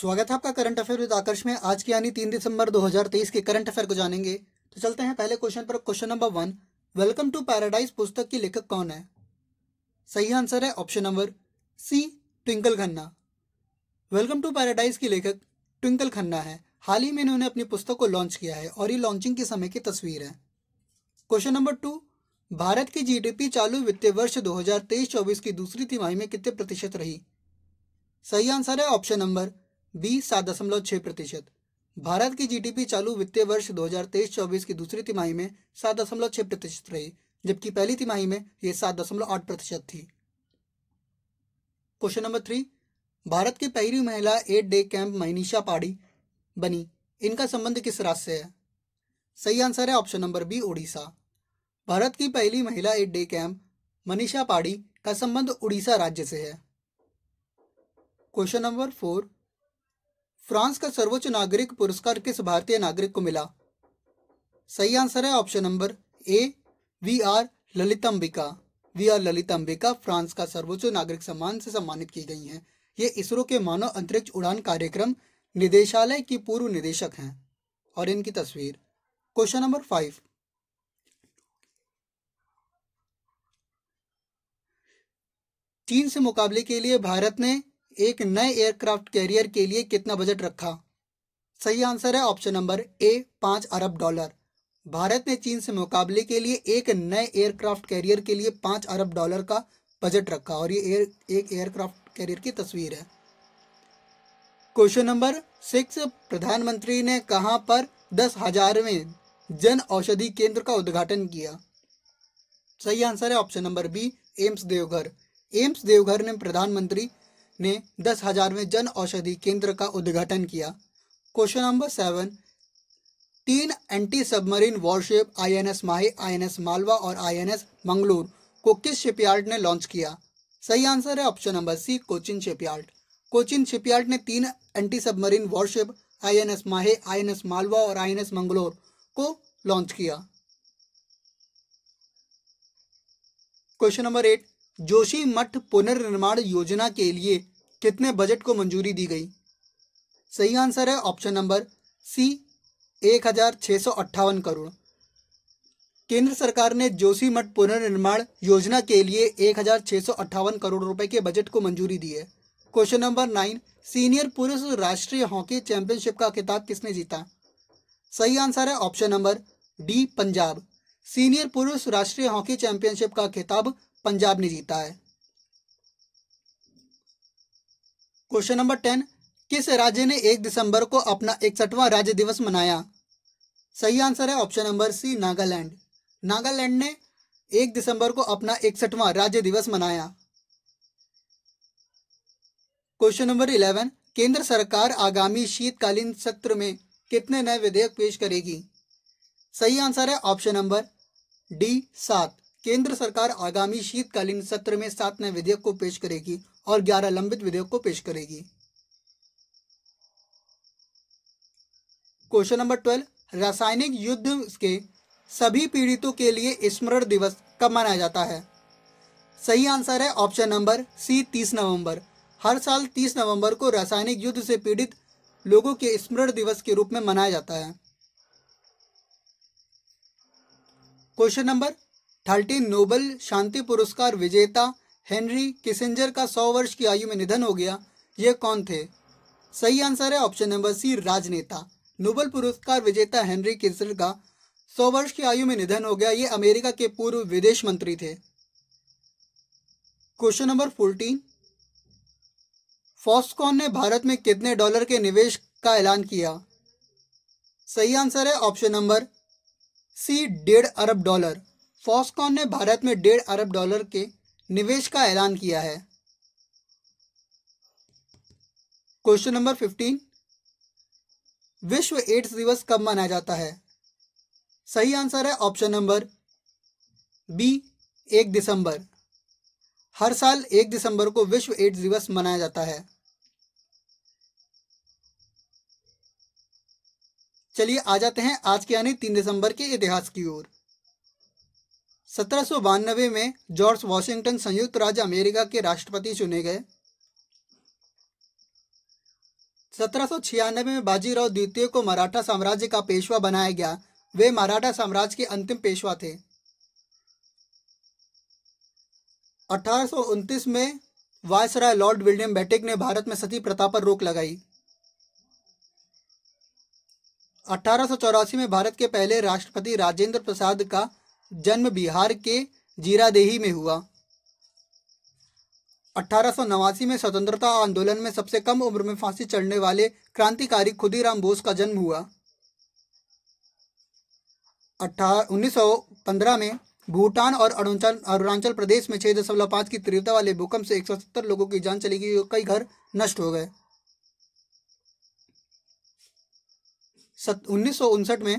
स्वागत है आपका करंट अफेयर विद आकर्ष में आज की यानी तीन दिसंबर 2023 के करंट अफेयर को जानेंगे तो चलते हैं पहले क्वेश्चन पर question number one welcome to paradise पुस्तक की लेखक कौन है सही आंसर है option number C Twinkle Khanna welcome to paradise की लेखक ट्विंकल खन्ना है हाल ही में इन्होंने अपनी पुस्तक को लॉन्च किया है और ये लॉन्चिंग के समय की तस्वीर है क्वेश्चन नंबर टू भारत की जीडीपी चालू वित्तीय वर्ष 2023-24 की दूसरी तिमाही में कितने प्रतिशत रही सही आंसर है ऑप्शन नंबर बीस सात दशमलव छः प्रतिशत भारत की जीडीपी चालू वित्तीय वर्ष 2023-24 की दूसरी तिमाही में सात दशमलव छः प्रतिशत रही जबकि पहली तिमाही में यह सात दशमलव आठ प्रतिशत थी क्वेश्चन नंबर थ्री भारत की पहली महिला एट डे कैंप मनीषा पाड़ी बनी इनका संबंध किस राज्य से है सही आंसर है option number B Orissa Bharat की पहली महिला एट डे कैंप मनीषा पाड़ी का संबंध उड़ीसा राज्य से है क्वेश्चन नंबर फोर फ्रांस का सर्वोच्च नागरिक पुरस्कार किस भारतीय नागरिक को मिला सही आंसर है option number A V R Ambika V R Lalit Ambika France का सर्वोच्च नागरिक सम्मान से सम्मानित की गई हैं ये इसरो के मानव अंतरिक्ष उड़ान कार्यक्रम निदेशालय की पूर्व निदेशक हैं और इनकी तस्वीर क्वेश्चन नंबर फाइव चीन से मुकाबले के लिए भारत ने एक नए एयरक्राफ्ट कैरियर के लिए कितना बजट रखा सही आंसर है ऑप्शन नंबर ए पाँच अरब डॉलर भारत ने चीन से मुकाबले के लिए एक नए एयरक्राफ्ट कैरियर के लिए पाँच अरब डॉलर का बजट रखा और ये एर, एक एयरक्राफ्ट कैरियर की तस्वीर है क्वेश्चन नंबर सिक्स प्रधानमंत्री ने कहाँ पर दस हजारवें जन औषधि केंद्र का उद्घाटन किया सही आंसर है option number B AIIMS Deoghar AIIMS Deoghar ने प्रधानमंत्री ने दस हजारवें जन औषधि केंद्र का उद्घाटन किया क्वेश्चन नंबर सेवन तीन anti submarine warship INS Mahi INS Malwa और आईएनएस मंगलूर को किस शिपयार्ड ने लॉन्च किया सही आंसर है option number C Cochin shipyard Cochin shipyard ने तीन anti submarine warship INS Mahe INS Malwa और आईएनएस मंगलोर को लॉन्च किया क्वेश्चन नंबर एट जोशी मठ पुनर्निर्माण योजना के लिए कितने बजट को मंजूरी दी गई सही आंसर है ऑप्शन नंबर सी एक हजार छः सौ अट्ठावन करोड़ केंद्र सरकार ने जोशी मठ पुनर्निर्माण योजना के लिए एक हजार छः सौ अट्ठावन करोड़ रुपए के बजट को मंजूरी दी है क्वेश्चन नंबर नाइन सीनियर पुरुष राष्ट्रीय हॉकी चैंपियनशिप का खिताब किसने जीता सही आंसर है option number D Punjab senior पुरुष राष्ट्रीय हॉकी चैंपियनशिप का खिताब पंजाब ने जीता है क्वेश्चन नंबर टेन किस राज्य ने एक दिसंबर को अपना इकसठवा राज्य दिवस मनाया सही आंसर है option number C Nagaland Nagaland ने एक दिसंबर को अपना इकसठवा राज्य दिवस मनाया क्वेश्चन नंबर इलेवन केंद्र सरकार आगामी शीतकालीन सत्र में कितने नए विधेयक पेश करेगी सही आंसर है ऑप्शन नंबर डी सात केंद्र सरकार आगामी शीतकालीन सत्र में सात नए विधेयक को पेश करेगी और ग्यारह लंबित विधेयक को पेश करेगी क्वेश्चन नंबर ट्वेल्व रासायनिक युद्ध के सभी पीड़ितों के लिए स्मरण दिवस कब मनाया जाता है सही आंसर है ऑप्शन नंबर सी तीस नवंबर हर साल तीस नवंबर को रासायनिक युद्ध से पीड़ित लोगों के स्मरण दिवस के रूप में मनाया जाता है क्वेश्चन नंबर थर्टीन नोबल शांति पुरस्कार विजेता हेनरी किसेंजर का सौ वर्ष की आयु में निधन हो गया ये कौन थे सही आंसर है ऑप्शन नंबर सी राजनेता नोबल पुरस्कार विजेता हेनरी किसर का सौ वर्ष की आयु में निधन हो गया ये अमेरिका के पूर्व विदेश मंत्री थे क्वेश्चन नंबर फोर्टीन फॉस्कॉन ने भारत में कितने डॉलर के निवेश का ऐलान किया सही आंसर है ऑप्शन नंबर सी डेढ़ अरब डॉलर फॉस्कॉन ने भारत में डेढ़ अरब डॉलर के निवेश का ऐलान किया है क्वेश्चन नंबर फिफ्टीन विश्व एड्स दिवस कब मनाया जाता है सही आंसर है ऑप्शन नंबर बी एक दिसंबर हर साल एक दिसंबर को विश्व एड्स दिवस मनाया जाता है चलिए आ जाते हैं आज के यानी तीन दिसंबर के इतिहास की ओर सत्रह में जॉर्ज वॉशिंगटन संयुक्त राज्य अमेरिका के राष्ट्रपति चुने गए सत्रह में बाजीराव द्वितीय को मराठा साम्राज्य का पेशवा बनाया गया वे मराठा साम्राज्य के अंतिम पेशवा थे अठारह में वायसराय लॉर्ड विलियम बैटिक ने भारत में सती प्रथा पर रोक लगाई अठारह में भारत के पहले राष्ट्रपति राजेंद्र प्रसाद का जन्म बिहार के जीरादेही में हुआ अठारह में स्वतंत्रता आंदोलन में सबसे कम उम्र में फांसी चढ़ने वाले क्रांतिकारी खुदीराम बोस का जन्म हुआ अठारह में भूटान और अरुणाचल प्रदेश में छह दशमलव पांच की तीव्रता वाले भूकंप से 170 लोगों की जान चली गई कई घर नष्ट हो गए उन्नीस में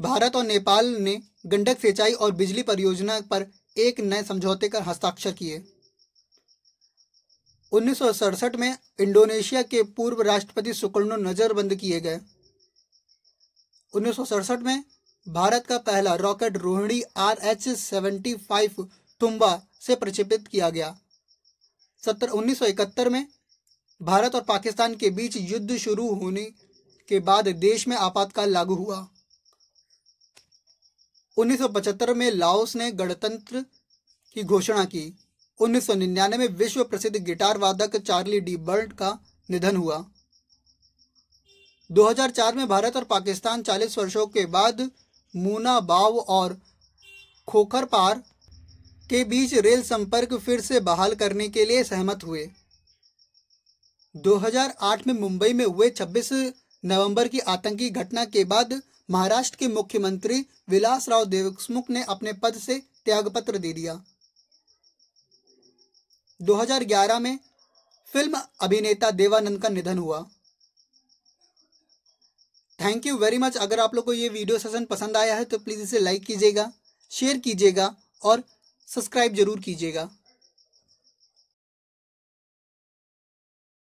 भारत और नेपाल ने गंडक सिंचाई और बिजली परियोजना पर एक नए समझौते कर हस्ताक्षर किए उन्नीस में इंडोनेशिया के पूर्व राष्ट्रपति सुकर्णो नजरबंद किए गए उन्नीस में भारत का पहला rocket Rohini R H seventy five Thumba से प्रक्षेपित किया गया सत्र उन्नीस में भारत और पाकिस्तान के बीच युद्ध शुरू होने के बाद देश में आपातकाल लागू हुआ 1975 में लाओस ने गणतंत्र की घोषणा की 1999 में विश्व प्रसिद्ध गिटार वादक चार्ली डी बर्ड का निधन हुआ 2004 में भारत और पाकिस्तान 40 वर्षों के बाद मूना बाव और खोखर पार के बीच रेल संपर्क फिर से बहाल करने के लिए सहमत हुए 2008 में मुंबई में हुए 26 नवंबर की आतंकी घटना के बाद महाराष्ट्र के मुख्यमंत्री विलास राव ने अपने पद से त्यागपत्र दे दिया 2011 में फिल्म अभिनेता देवानंद का निधन हुआ थैंक यू वेरी मच अगर आप लोग को ये वीडियो सेशन पसंद आया है तो प्लीज़ इसे लाइक कीजिएगा शेयर कीजिएगा और सब्सक्राइब जरूर कीजिएगा